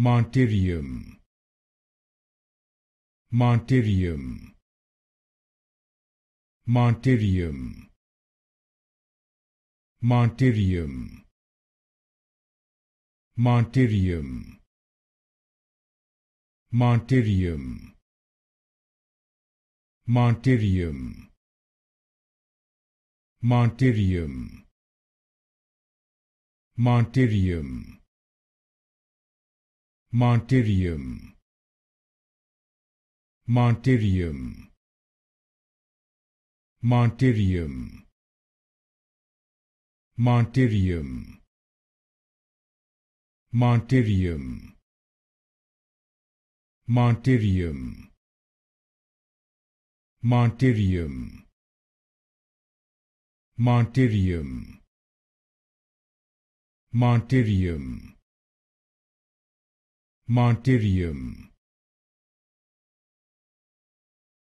martyrium martyrium martyrium martyrium martyrium martyrium martyrium martyrium martyrium martyrium martyrium martyrium martyrium martyrium martyrium martyrium martyrium martyrium martyrium.